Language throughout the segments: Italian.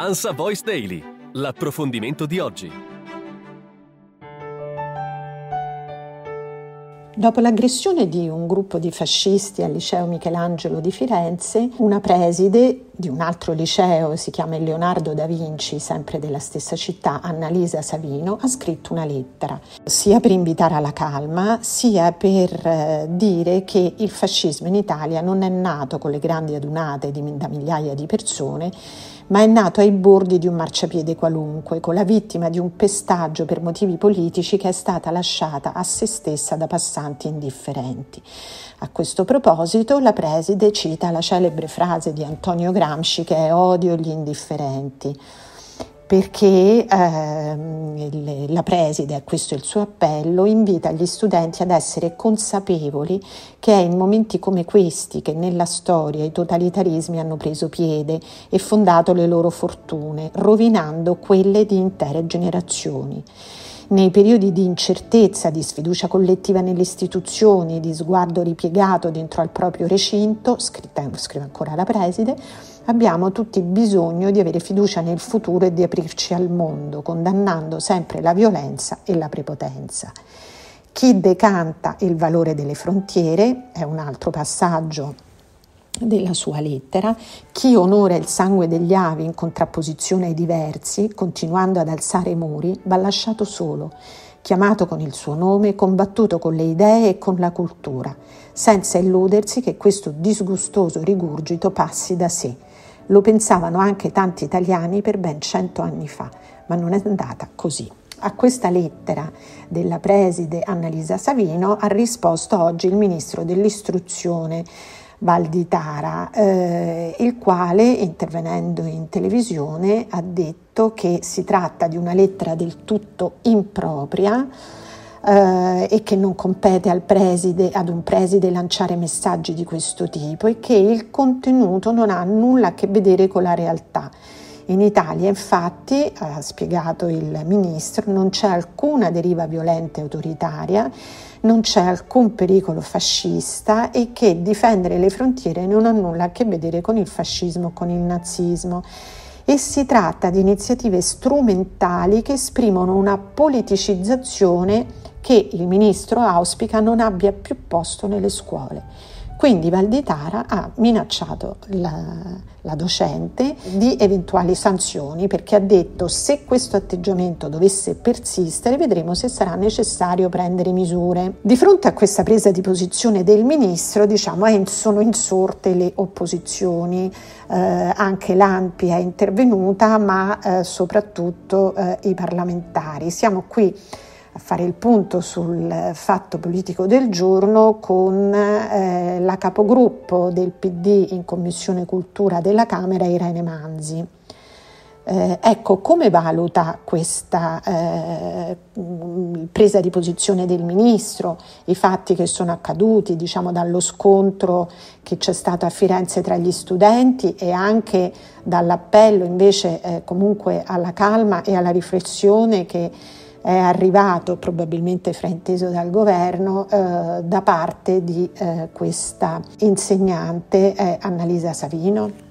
Ansa Voice Daily, l'approfondimento di oggi. Dopo l'aggressione di un gruppo di fascisti al liceo Michelangelo di Firenze, una preside di un altro liceo, si chiama Leonardo da Vinci, sempre della stessa città, Annalisa Savino, ha scritto una lettera, sia per invitare alla calma, sia per eh, dire che il fascismo in Italia non è nato con le grandi adunate da migliaia di persone, ma è nato ai bordi di un marciapiede qualunque, con la vittima di un pestaggio per motivi politici che è stata lasciata a se stessa da passanti indifferenti. A questo proposito la preside cita la celebre frase di Antonio Gramsci che è odio gli indifferenti perché eh, la preside, questo è il suo appello, invita gli studenti ad essere consapevoli che è in momenti come questi che nella storia i totalitarismi hanno preso piede e fondato le loro fortune, rovinando quelle di intere generazioni. Nei periodi di incertezza, di sfiducia collettiva nelle istituzioni, di sguardo ripiegato dentro al proprio recinto, scrive ancora la preside, abbiamo tutti bisogno di avere fiducia nel futuro e di aprirci al mondo, condannando sempre la violenza e la prepotenza. Chi decanta il valore delle frontiere è un altro passaggio della sua lettera, chi onora il sangue degli avi in contrapposizione ai diversi, continuando ad alzare i muri, va lasciato solo, chiamato con il suo nome, combattuto con le idee e con la cultura, senza illudersi che questo disgustoso rigurgito passi da sé lo pensavano anche tanti italiani per ben cento anni fa, ma non è andata così. A questa lettera della preside Annalisa Savino ha risposto oggi il ministro dell'istruzione Valditara, eh, il quale intervenendo in televisione ha detto che si tratta di una lettera del tutto impropria eh, e che non compete al preside, ad un preside lanciare messaggi di questo tipo e che il contenuto non ha nulla a che vedere con la realtà. In Italia, infatti, ha spiegato il ministro, non c'è alcuna deriva violenta e autoritaria, non c'è alcun pericolo fascista e che difendere le frontiere non ha nulla a che vedere con il fascismo, con il nazismo e si tratta di iniziative strumentali che esprimono una politicizzazione che il ministro auspica non abbia più posto nelle scuole. Quindi Valditara ha minacciato la, la docente di eventuali sanzioni perché ha detto se questo atteggiamento dovesse persistere vedremo se sarà necessario prendere misure. Di fronte a questa presa di posizione del ministro diciamo eh, sono insorte le opposizioni, eh, anche l'ANPI è intervenuta ma eh, soprattutto eh, i parlamentari. Siamo qui a fare il punto sul fatto politico del giorno con eh, la capogruppo del PD in Commissione Cultura della Camera, Irene Manzi. Eh, ecco, come valuta questa eh, presa di posizione del ministro, i fatti che sono accaduti, diciamo dallo scontro che c'è stato a Firenze tra gli studenti e anche dall'appello invece eh, comunque alla calma e alla riflessione che è arrivato, probabilmente frainteso dal governo, eh, da parte di eh, questa insegnante eh, Annalisa Savino.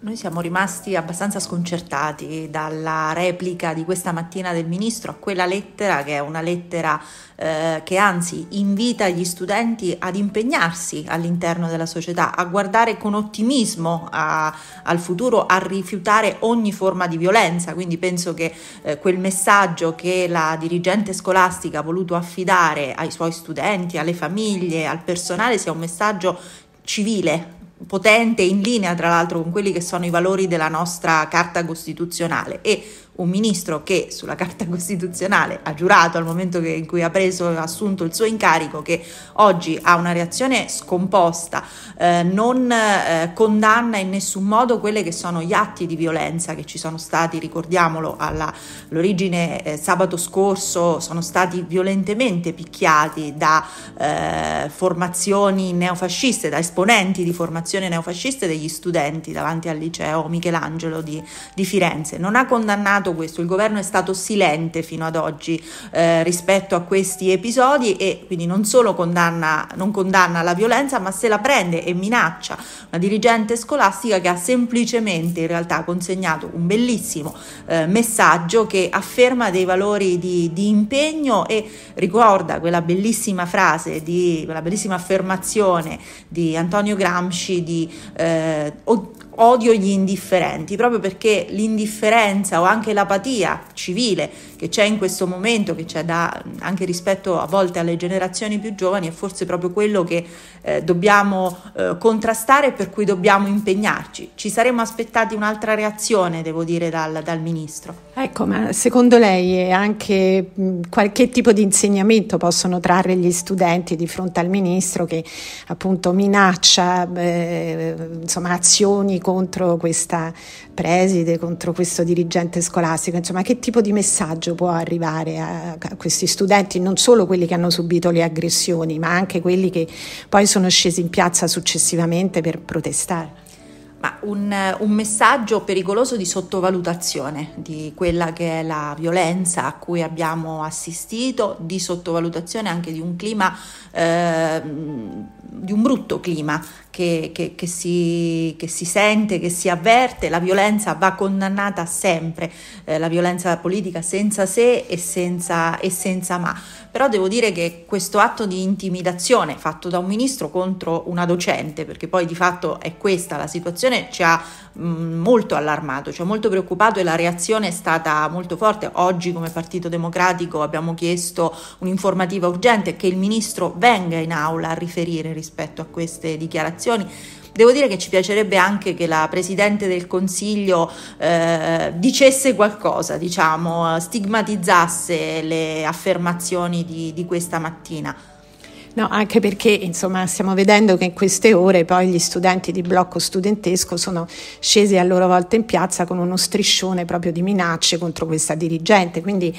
Noi siamo rimasti abbastanza sconcertati dalla replica di questa mattina del ministro a quella lettera che è una lettera eh, che anzi invita gli studenti ad impegnarsi all'interno della società, a guardare con ottimismo a, al futuro, a rifiutare ogni forma di violenza. Quindi penso che eh, quel messaggio che la dirigente scolastica ha voluto affidare ai suoi studenti, alle famiglie, al personale sia un messaggio civile, potente in linea tra l'altro con quelli che sono i valori della nostra carta costituzionale e un ministro che sulla carta costituzionale ha giurato al momento che, in cui ha preso assunto il suo incarico che oggi ha una reazione scomposta, eh, non eh, condanna in nessun modo quelli che sono gli atti di violenza che ci sono stati, ricordiamolo, all'origine eh, sabato scorso sono stati violentemente picchiati da eh, formazioni neofasciste, da esponenti di formazioni neofasciste degli studenti davanti al liceo Michelangelo di, di Firenze. Non ha condannato sottolineato questo, il governo è stato silente fino ad oggi eh, rispetto a questi episodi e quindi non solo condanna, non condanna la violenza ma se la prende e minaccia una dirigente scolastica che ha semplicemente in realtà consegnato un bellissimo eh, messaggio che afferma dei valori di, di impegno e ricorda quella bellissima frase, di, quella bellissima affermazione di Antonio Gramsci di eh, odio gli indifferenti, proprio perché l'indifferenza o anche l'apatia civile che c'è in questo momento, che c'è da, anche rispetto a volte alle generazioni più giovani, è forse proprio quello che eh, dobbiamo eh, contrastare e per cui dobbiamo impegnarci. Ci saremmo aspettati un'altra reazione, devo dire, dal, dal Ministro. Ecco, ma secondo lei anche mh, mm, qualche tipo di insegnamento possono trarre gli studenti di fronte al Ministro che appunto minaccia eh, insomma, azioni contro questa preside, contro questo dirigente scolastico, insomma che tipo di messaggio può arrivare a, a questi studenti, non solo quelli che hanno subito le aggressioni, ma anche quelli che poi sono scesi in piazza successivamente per protestare? ma un, un, messaggio pericoloso di sottovalutazione di quella che è la violenza a cui abbiamo assistito, di sottovalutazione anche di un clima, eh, di un brutto clima che, che, che, si, che, si, sente, che si avverte. La violenza va condannata sempre, eh, la violenza politica senza se e senza, e senza ma però devo dire che questo atto di intimidazione fatto da un ministro contro una docente, perché poi di fatto è questa la situazione, ci ha mm, molto allarmato, ci ha molto preoccupato e la reazione è stata molto forte. Oggi come Partito Democratico abbiamo chiesto un'informativa urgente che il ministro venga in aula a riferire rispetto a queste dichiarazioni Devo dire che ci piacerebbe anche che la Presidente del Consiglio eh, dicesse qualcosa, diciamo, stigmatizzasse le affermazioni di, di questa mattina. No, anche perché insomma, stiamo vedendo che in queste ore poi gli studenti di blocco studentesco sono scesi a loro volta in piazza con uno striscione proprio di minacce contro questa dirigente, quindi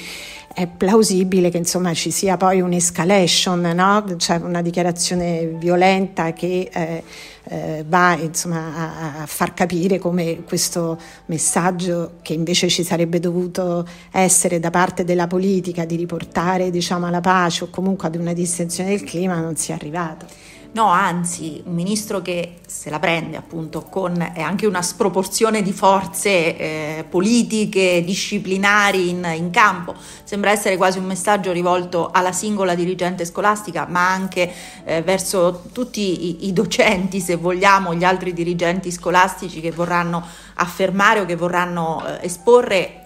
è plausibile che insomma, ci sia poi un'escalation, no? cioè una dichiarazione violenta che eh, eh, va insomma, a, a, far capire come questo messaggio che invece ci sarebbe dovuto essere da parte della politica di riportare diciamo, alla pace o comunque ad una distensione del clima non sia arrivato. No, anzi, un ministro che se la prende appunto con anche una sproporzione di forze eh, politiche, disciplinari in, in, campo, sembra essere quasi un messaggio rivolto alla singola dirigente scolastica, ma anche eh, verso tutti i, i docenti, se vogliamo, gli altri dirigenti scolastici che vorranno affermare o che vorranno eh, esporre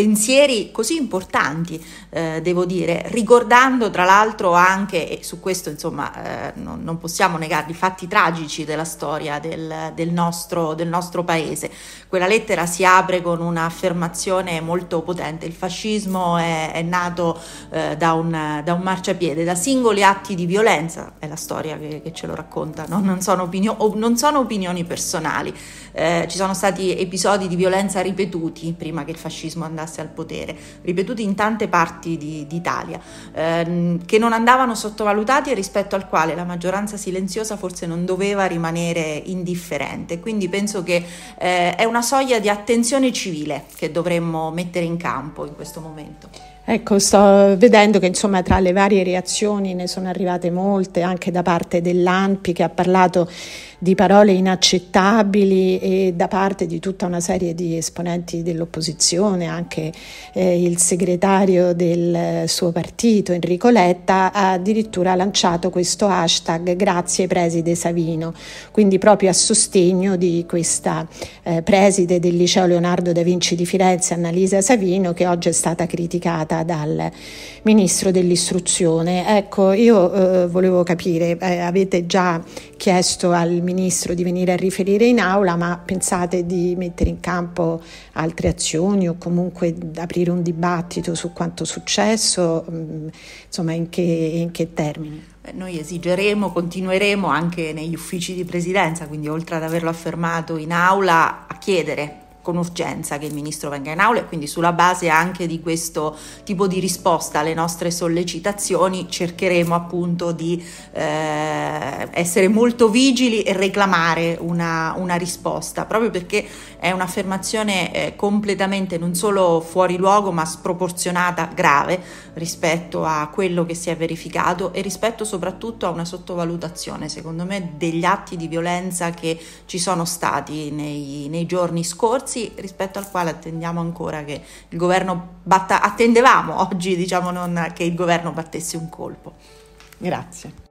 pensieri così importanti, eh, devo dire, ricordando tra l'altro anche, e su questo insomma eh, non, non, possiamo negare, i fatti tragici della storia del, del, nostro, del nostro paese. Quella lettera si apre con un'affermazione molto potente, il fascismo è, è nato eh, da, un, da, un, marciapiede, da singoli atti di violenza, è la storia che, che ce lo racconta, no? non, sono opinio- non, sono opinioni personali, eh, ci sono stati episodi di violenza ripetuti prima che il fascismo andasse arrivasse al potere, ripetuti in tante parti di, d'Italia, ehm, che non andavano sottovalutati e rispetto al quale la maggioranza silenziosa forse non doveva rimanere indifferente. Quindi penso che eh, è una soglia di attenzione civile che dovremmo mettere in campo in questo momento. Ecco, sto vedendo che insomma tra le varie reazioni ne sono arrivate molte anche da parte dell'ANPI che ha parlato di parole inaccettabili e da parte di tutta una serie di esponenti dell'opposizione, anche eh, il segretario del eh, suo partito Enrico Letta ha addirittura lanciato questo hashtag grazie preside Savino, quindi proprio a sostegno di questa eh, preside del liceo Leonardo da Vinci di Firenze, Annalisa Savino, che oggi è stata criticata dal ministro dell'istruzione. Ecco, io eh, volevo capire, eh, avete già chiesto al ministro Ministro di venire a riferire in aula, ma pensate di mettere in campo altre azioni o comunque aprire un dibattito su quanto successo, mm, insomma in che, in che termini? noi esigeremo, continueremo anche negli uffici di presidenza, quindi oltre ad averlo affermato in aula, a chiedere con urgenza che il ministro venga in aula e quindi sulla base anche di questo tipo di risposta alle nostre sollecitazioni cercheremo appunto di eh, essere molto vigili e reclamare una, una risposta, proprio perché è un'affermazione eh, completamente non solo fuori luogo ma sproporzionata, grave rispetto a quello che si è verificato e rispetto soprattutto a una sottovalutazione, secondo me, degli atti di violenza che ci sono stati nei, nei giorni scorsi Strozzi rispetto al quale attendiamo ancora che il governo batta, attendevamo oggi diciamo non che il governo battesse un colpo. Grazie.